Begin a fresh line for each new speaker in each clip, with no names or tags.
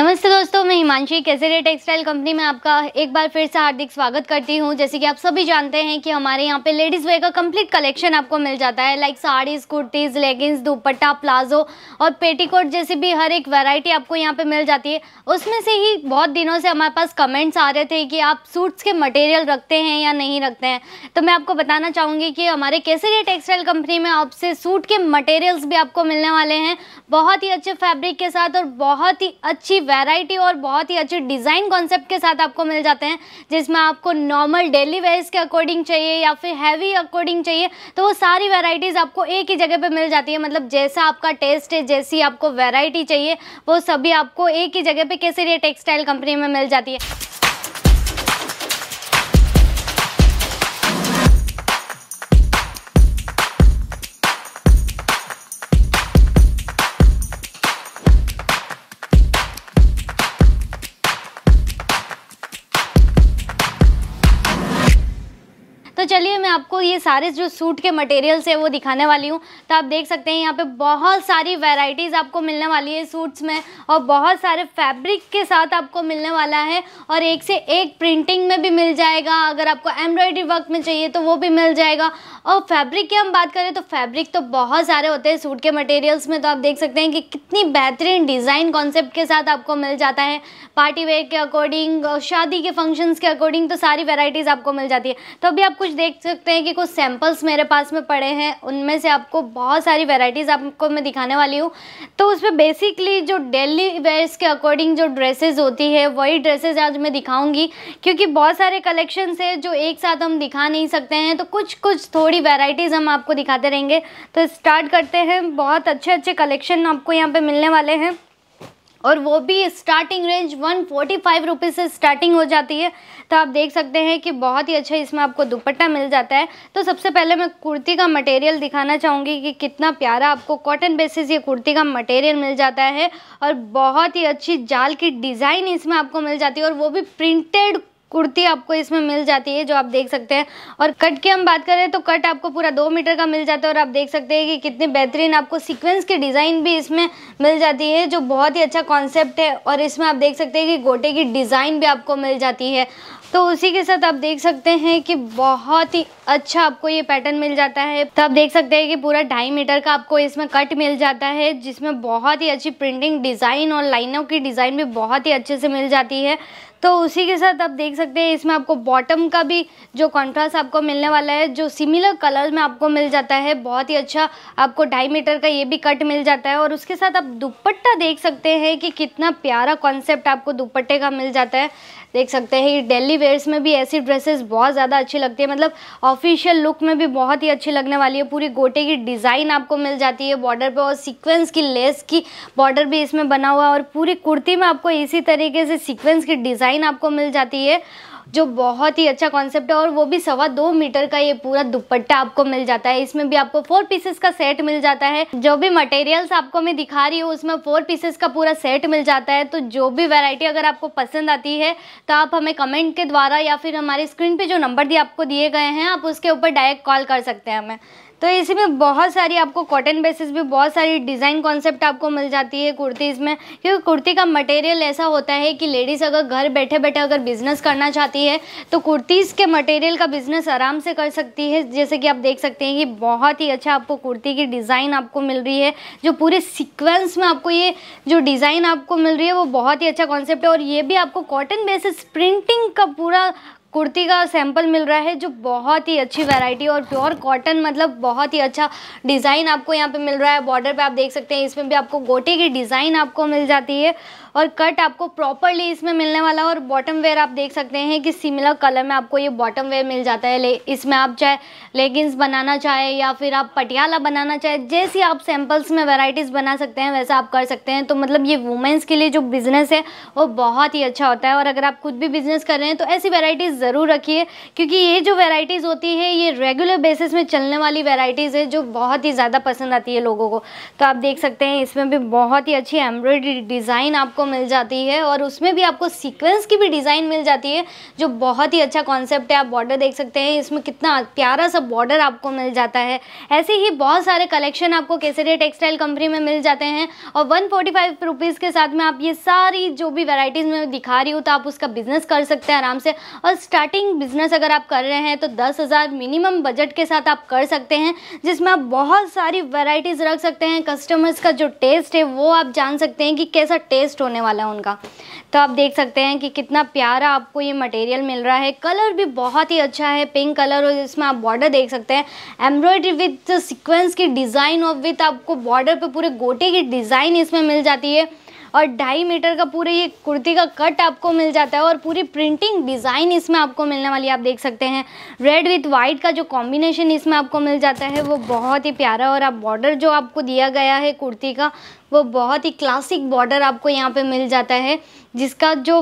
नमस्ते दोस्तों मैं हिमांशी केसरिया टेक्सटाइल कंपनी में आपका एक बार फिर से हार्दिक स्वागत करती हूँ जैसे कि आप सभी जानते हैं कि हमारे यहाँ पे लेडीज़ वेयर का कंप्लीट कलेक्शन आपको मिल जाता है like saris kurtis leggings dupatta palazzo और पेटीकोट जैसी भी हर एक वैरायटी आपको यहाँ पे मिल जाती है उसमें से ही बहुत दिनों से हमारे पास कमेंट्स आ रहे थे कि आप सूट्स के मटेरियल रखते हैं या नहीं रखते हैं तो मैं आपको बताना चाहूँगी कि हमारे केसरिया टेक्सटाइल कंपनी में आपसे सूट के मटेरियल्स भी आपको मिलने वाले हैं बहुत ही अच्छे फैब्रिक के साथ और बहुत ही अच्छी वेराइटी और बहुत ही अच्छे डिज़ाइन कॉन्सेप्ट के साथ आपको मिल जाते हैं जिसमें आपको नॉर्मल डेली वेयर्स के अकॉर्डिंग चाहिए या फिर हैवी अकॉर्डिंग चाहिए तो वो सारी वेराइटीज़ आपको एक ही जगह पर मिल जाती है मतलब जैसा आपका टेस्ट है जैसी आपको वेराइटी चाहिए वो सभी आपको एक ही जगह पर कैसे टेक्सटाइल कंपनी में मिल जाती है ये सारे जो सूट के मटेरियल्स है वो दिखाने वाली हूँ तो आप देख सकते हैं यहाँ पे बहुत सारी वेराइटीज़ आपको मिलने वाली है सूट्स में और बहुत सारे फैब्रिक के साथ आपको मिलने वाला है और एक से एक प्रिंटिंग में भी मिल जाएगा अगर आपको एम्ब्रॉयडरी वर्क में चाहिए तो वो भी मिल जाएगा और फैब्रिक की हम बात करें तो फैब्रिक तो बहुत सारे होते हैं सूट के मटेरियल्स में तो आप देख सकते हैं कि कितनी बेहतरीन डिज़ाइन कॉन्सेप्ट के साथ आपको मिल जाता है पार्टी वेयर के अकॉर्डिंग शादी के फंक्शंस के अकॉर्डिंग तो सारी वेराइटीज़ आपको मिल जाती है तो अभी आप कुछ देख सकते हैं कि कुछ सैम्पल्स मेरे पास में पड़े हैं उनमें से आपको बहुत सारी वेराइटीज़ आपको मैं दिखाने वाली हूँ तो उसमें बेसिकली जो डेली वेयर्स के अकॉर्डिंग जो ड्रेसेस होती है वही ड्रेसेस आज मैं दिखाऊंगी क्योंकि बहुत सारे कलेक्शन है जो एक साथ हम दिखा नहीं सकते हैं तो कुछ कुछ थोड़ी वेराइटीज़ हम आपको दिखाते रहेंगे तो स्टार्ट करते हैं बहुत अच्छे अच्छे कलेक्शन आपको यहाँ पर मिलने वाले हैं और वो भी starting range one forty five rupees से स्टार्टिंग हो जाती है तो आप देख सकते हैं कि बहुत ही अच्छा इसमें आपको दुपट्टा मिल जाता है तो सबसे पहले मैं कुर्ती का मटेरियल दिखाना चाहूँगी कि कितना प्यारा आपको कॉटन बेसिस ये कुर्ती का मटेरियल मिल जाता है और बहुत ही अच्छी जाल की डिज़ाइन इसमें आपको मिल जाती है और वो भी प्रिंटेड कुर्ती आपको इसमें मिल जाती है जो आप देख सकते हैं और कट की हम बात करें तो कट आपको पूरा दो मीटर का मिल जाता है और आप देख सकते हैं कि कितनी बेहतरीन आपको सीक्वेंस की डिज़ाइन भी इसमें मिल जाती है जो बहुत ही अच्छा कॉन्सेप्ट है और इसमें आप देख सकते हैं कि गोटे की डिज़ाइन भी आपको मिल जाती है तो उसी के साथ आप देख सकते हैं कि बहुत ही अच्छा आपको ये पैटर्न मिल जाता है तो आप देख सकते हैं कि पूरा ढाई मीटर का आपको इसमें कट मिल जाता है जिसमें बहुत ही अच्छी प्रिंटिंग डिज़ाइन और लाइनों की डिज़ाइन भी बहुत ही अच्छे से मिल जाती है तो उसी के साथ आप देख सकते हैं इसमें आपको बॉटम का भी जो कॉन्ट्रास्ट आपको मिलने वाला है जो सिमिलर कलर में आपको मिल जाता है बहुत ही अच्छा आपको ढाई मीटर का ये भी कट मिल जाता है और उसके साथ आप दुपट्टा देख सकते हैं कि कितना प्यारा कॉन्सेप्ट आपको दुपट्टे का मिल जाता है देख सकते हैं डेली वेयर्स में भी ऐसी ड्रेसेस बहुत ज़्यादा अच्छी लगती है मतलब ऑफिशियल लुक में भी बहुत ही अच्छी लगने वाली है पूरी गोटे की डिज़ाइन आपको मिल जाती है बॉर्डर पर और सिक्वेंस की लेस की बॉर्डर भी इसमें बना हुआ है और पूरी कुर्ती में आपको इसी तरीके से सिक्वेंस की डिज़ाइन आपको मिल जाती है जो बहुत ही अच्छा कॉन्सेप्ट है और वो भी सवा दो मीटर का ये पूरा दुपट्टा आपको मिल जाता है इसमें भी आपको फोर पीसेस का सेट मिल जाता है जो भी मटेरियल्स आपको मैं दिखा रही हूँ उसमें फोर पीसेस का पूरा सेट मिल जाता है तो जो भी वेरायटी अगर आपको पसंद आती है तो आप हमें कमेंट के द्वारा या फिर हमारे स्क्रीन पर जो नंबर दिए आपको दिए गए हैं आप उसके ऊपर डायरेक्ट कॉल कर सकते हैं हमें तो इसी में बहुत सारी आपको कॉटन बेसिस भी बहुत सारी डिज़ाइन कॉन्सेप्ट आपको मिल जाती है कुर्तीज़ में क्योंकि कुर्ती का मटेरियल ऐसा होता है कि लेडीज़ अगर घर बैठे बैठे अगर बिज़नेस करना चाहती है तो कुर्तीज़ के मटेरियल का बिज़नेस आराम से कर सकती है जैसे कि आप देख सकते हैं कि बहुत ही अच्छा आपको कुर्ती की डिज़ाइन आपको मिल रही है जो पूरे सिक्वेंस में आपको ये जो डिज़ाइन आपको मिल रही है वो बहुत ही अच्छा कॉन्सेप्ट है और ये भी आपको कॉटन बेसिस प्रिंटिंग का पूरा कुर्ती का सैंपल मिल रहा है जो बहुत ही अच्छी वैरायटी और प्योर कॉटन मतलब बहुत ही अच्छा डिज़ाइन आपको यहाँ पे मिल रहा है बॉर्डर पे आप देख सकते हैं इसमें भी आपको गोटे की डिज़ाइन आपको मिल जाती है और कट आपको प्रॉपरली इसमें मिलने वाला है और बॉटम वेयर आप देख सकते हैं कि सिमिलर कलर में आपको ये बॉटम वेयर मिल जाता है ले इसमें आप चाहे लेगिंग्स बनाना चाहे या फिर आप पटियाला बनाना चाहे जैसी आप सैम्पल्स में वेराइटीज़ बना सकते हैं वैसा आप कर सकते हैं तो मतलब ये वुमेंस के लिए जो बिज़नेस है वो बहुत ही अच्छा होता है और अगर आप खुद भी बिज़नेस कर रहे हैं तो ऐसी वेराइटीज़ ज़रूर रखिए क्योंकि ये जो वेराइटीज़ होती है ये रेगुलर बेसिस में चलने वाली वेराइटीज़ है जो बहुत ही ज़्यादा पसंद आती है लोगों को तो आप देख सकते हैं इसमें भी बहुत ही अच्छी एम्ब्रॉयडरी डिज़ाइन आपको आपको मिल जाती है और उसमें भी आपको सीक्वेंस की भी डिज़ाइन मिल जाती है जो बहुत ही अच्छा कॉन्सेप्ट है आप बॉर्डर देख सकते हैं इसमें कितना प्यारा सा बॉर्डर आपको मिल जाता है ऐसे ही बहुत सारे कलेक्शन आपको केसरिया टेक्सटाइल कंपनी में मिल जाते हैं और वन फोर्टी के साथ में आप ये सारी जो भी वेराइटीज़ में दिखा रही हूँ तो आप उसका बिज़नेस कर सकते हैं आराम से और स्टार्टिंग बिज़नेस अगर आप कर रहे हैं तो दस मिनिमम बजट के साथ आप कर सकते हैं जिसमें आप बहुत सारी वेराइटीज़ रख सकते हैं कस्टमर्स का जो टेस्ट है वो आप जान सकते हैं कि कैसा टेस्ट होना होने वाला है उनका तो आप देख सकते हैं कि कितना प्यारा आपको ये मटेरियल मिल रहा है कलर भी बहुत ही अच्छा है पिंक कलर और इसमें आप बॉर्डर देख सकते हैं एम्ब्रॉयडरी विथ सिक्वेंस की डिज़ाइन और विथ आपको बॉर्डर पे पूरे गोटे की डिज़ाइन इसमें मिल जाती है और ढाई मीटर का पूरे ये कुर्ती का कट आपको मिल जाता है और पूरी प्रिंटिंग डिज़ाइन इसमें आपको मिलने वाली आप देख सकते हैं रेड विथ वाइट का जो कॉम्बिनेशन इसमें आपको मिल जाता है वो बहुत ही प्यारा और आप बॉर्डर जो आपको दिया गया है कुर्ती का वो बहुत ही क्लासिक बॉर्डर आपको यहाँ पे मिल जाता है जिसका जो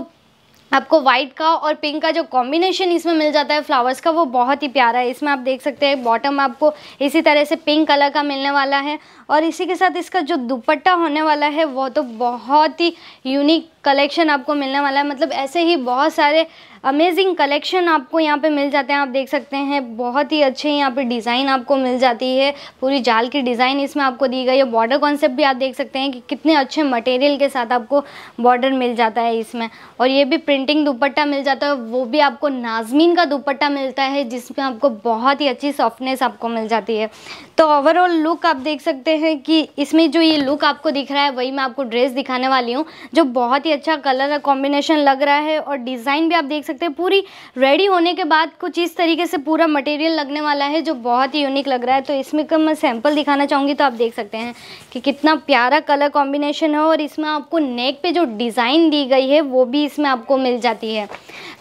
आपको वाइट का और पिंक का जो कॉम्बिनेशन इसमें मिल जाता है फ्लावर्स का वो बहुत ही प्यारा है इसमें आप देख सकते हैं बॉटम आपको इसी तरह से पिंक कलर का मिलने वाला है और इसी के साथ इसका जो दुपट्टा होने वाला है वो तो बहुत ही यूनिक कलेक्शन आपको मिलने वाला है मतलब ऐसे ही बहुत सारे अमेजिंग कलेक्शन आपको यहाँ पे मिल जाते हैं आप देख सकते हैं बहुत ही अच्छे यहाँ पे डिज़ाइन आपको मिल जाती है पूरी जाल की डिज़ाइन इसमें आपको दी गई है बॉर्डर कॉन्सेप्ट भी आप देख सकते हैं कि कितने अच्छे मटेरियल के साथ आपको बॉर्डर मिल जाता है इसमें और ये भी प्रिंटिंग दुपट्टा मिल जाता है वो भी आपको नाजमीन का दुपट्टा मिलता है जिसमें आपको बहुत ही अच्छी सॉफ्टनेस आपको मिल जाती है तो ओवरऑल लुक आप देख सकते हैं कि इसमें जो ये लुक आपको दिख रहा है वही मैं आपको ड्रेस दिखाने वाली हूँ जो बहुत ही अच्छा कलर कॉम्बिनेशन लग रहा है और डिज़ाइन भी आप देख सकते हैं पूरी रेडी होने के बाद कुछ इस तरीके से पूरा मटेरियल लगने वाला है जो बहुत ही यूनिक लग रहा है तो इसमें का मैं सैम्पल दिखाना चाहूँगी तो आप देख सकते हैं कि कितना प्यारा कलर कॉम्बिनेशन है और इसमें आपको नेक पे जो डिज़ाइन दी गई है वो भी इसमें आपको मिल जाती है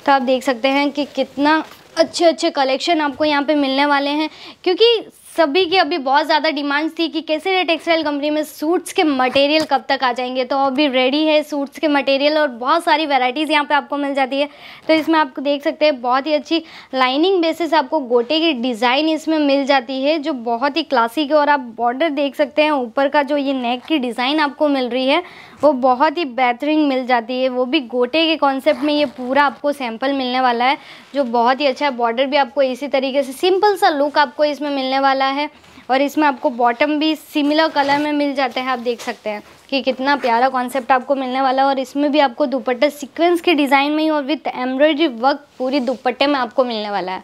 तो आप देख सकते हैं कि कितना अच्छे अच्छे कलेक्शन आपको यहाँ पे मिलने वाले हैं क्योंकि सभी की अभी बहुत ज़्यादा डिमांड्स थी कि कैसे ये टेक्सटाइल कंपनी में सूट्स के मटेरियल कब तक आ जाएंगे तो अभी रेडी है सूट्स के मटेरियल और बहुत सारी वेराइटीज़ यहाँ पे आपको मिल जाती है तो इसमें आपको देख सकते हैं बहुत ही अच्छी लाइनिंग बेसिस आपको गोटे की डिज़ाइन इसमें मिल जाती है जो बहुत ही क्लासिक है और आप बॉर्डर देख सकते हैं ऊपर का जो ये नेक की डिज़ाइन आपको मिल रही है वो बहुत ही बेहतरीन मिल जाती है वो भी गोटे के कॉन्सेप्ट में ये पूरा आपको सैम्पल मिलने वाला है जो बहुत ही अच्छा है बॉर्डर भी आपको इसी तरीके से सिंपल सा लुक आपको इसमें मिलने वाला है वाला है और इसमें आपको बॉटम भी सिमिलर कलर में मिल जाता है आप देख सकते हैं कि कितना प्यारा कॉन्सेप्ट आपको मिलने वाला है और इसमें भी आपको दुपट्टा सीक्वेंस के डिज़ाइन में ही और विथ एम्ब्रॉयडरी वर्क पूरी दुपट्टे में आपको मिलने वाला है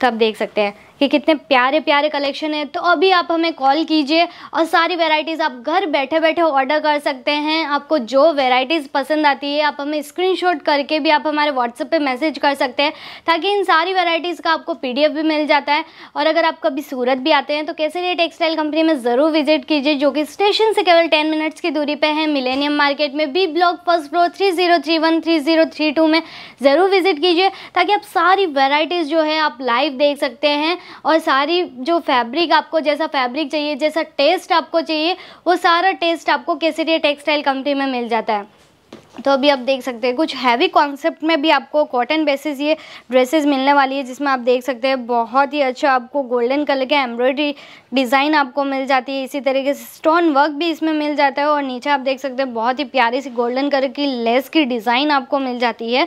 तो आप देख सकते हैं कि कितने प्यारे प्यारे कलेक्शन है तो अभी आप हमें कॉल कीजिए और सारी वेराइटीज़ आप घर बैठे बैठे ऑर्डर कर सकते हैं आपको जो वेराइटीज़ पसंद आती है आप हमें स्क्रीनशॉट करके भी आप हमारे व्हाट्सएप पे मैसेज कर सकते हैं ताकि इन सारी वेराइटीज़ का आपको पी भी मिल जाता है और अगर आप कभी सूरत भी आते हैं तो कैसे ये टेक्सटाइल कंपनी में ज़रूर विजिट कीजिए जो कि स्टेशन से केवल टेन मिनट्स की दूरी पर है मिलेनियम मार्केट में B block first floor three zero three one three zero three two में ज़रूर विजिट कीजिए ताकि आप सारी वेराइटीज़ जो है आप लाइव देख सकते हैं और सारी जो फैब्रिक आपको जैसा फैब्रिक चाहिए जैसा टेस्ट आपको चाहिए वो सारा टेस्ट आपको केसरिया टेक्सटाइल कंपनी में मिल जाता है तो अभी आप देख सकते हैं कुछ हैवी कॉन्सेप्ट में भी आपको कॉटन बेसिस ये ड्रेसेस मिलने वाली है जिसमें आप देख सकते हैं बहुत ही अच्छा आपको गोल्डन कलर के एम्ब्रॉयडरी डिज़ाइन आपको मिल जाती है इसी तरीके से स्टोन वर्क भी इसमें मिल जाता है और नीचे आप देख सकते हैं बहुत ही प्यारी सी गोल्डन कलर की लेस की डिज़ाइन आपको मिल जाती है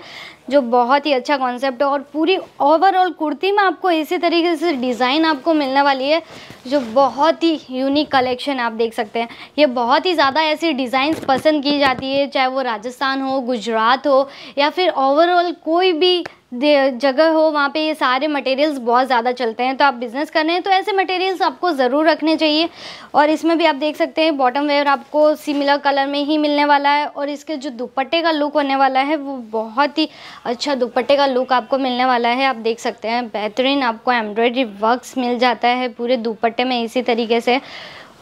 जो बहुत ही अच्छा कॉन्सेप्ट है और पूरी ओवरऑल कुर्ती में आपको इसी तरीके से डिज़ाइन आपको मिलने वाली है जो बहुत ही यूनिक कलेक्शन आप देख सकते हैं ये बहुत ही ज़्यादा ऐसी डिज़ाइंस पसंद की जाती है चाहे वो राजस्थान हो गुजरात हो या फिर ओवरऑल कोई भी जगह हो वहाँ पे ये सारे मटेरियल्स बहुत ज़्यादा चलते हैं तो आप बिज़नेस कर रहे हैं तो ऐसे मटेरियल्स आपको ज़रूर रखने चाहिए और इसमें भी आप देख सकते हैं बॉटम वेयर आपको सिमिलर कलर में ही मिलने वाला है और इसके जो दुपट्टे का लुक होने वाला है वो बहुत ही अच्छा दुपट्टे का लुक आपको मिलने वाला है आप देख सकते हैं बेहतरीन आपको एम्ब्रॉयडरी वर्क मिल जाता है पूरे दुपट्टे में इसी तरीके से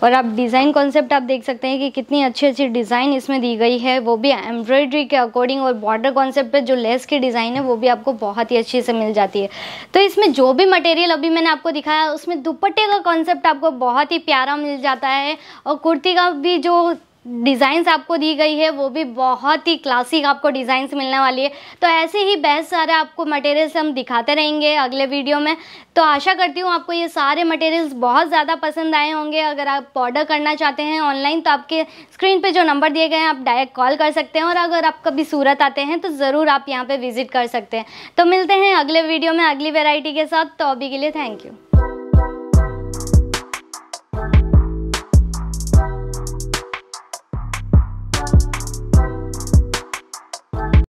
और आप डिज़ाइन कॉन्सेप्ट आप देख सकते हैं कि कितनी अच्छी अच्छी डिज़ाइन इसमें दी गई है वो भी एम्ब्रॉयडरी के अकॉर्डिंग और बॉर्डर कॉन्सेप्ट पे जो लेस की डिज़ाइन है वो भी आपको बहुत ही अच्छे से मिल जाती है तो इसमें जो भी मटेरियल अभी मैंने आपको दिखाया उसमें दुपट्टे का कॉन्सेप्ट आपको बहुत ही प्यारा मिल जाता है और कुर्ती का भी जो डिज़ाइंस आपको दी गई है वो भी बहुत ही क्लासिक आपको डिज़ाइंस मिलने वाली है तो ऐसे ही बहुत सारे आपको मटेरियल्स हम दिखाते रहेंगे अगले वीडियो में तो आशा करती हूँ आपको ये सारे मटेरियल्स बहुत ज़्यादा पसंद आए होंगे अगर आप ऑर्डर करना चाहते हैं ऑनलाइन तो आपके स्क्रीन पे जो नंबर दिए गए हैं आप डायरेक्ट कॉल कर सकते हैं और अगर आप कभी सूरत आते हैं तो ज़रूर आप यहाँ पर विज़िट कर सकते हैं तो मिलते हैं अगले वीडियो में अगली वेराइटी के साथ तो अभी के लिए थैंक यू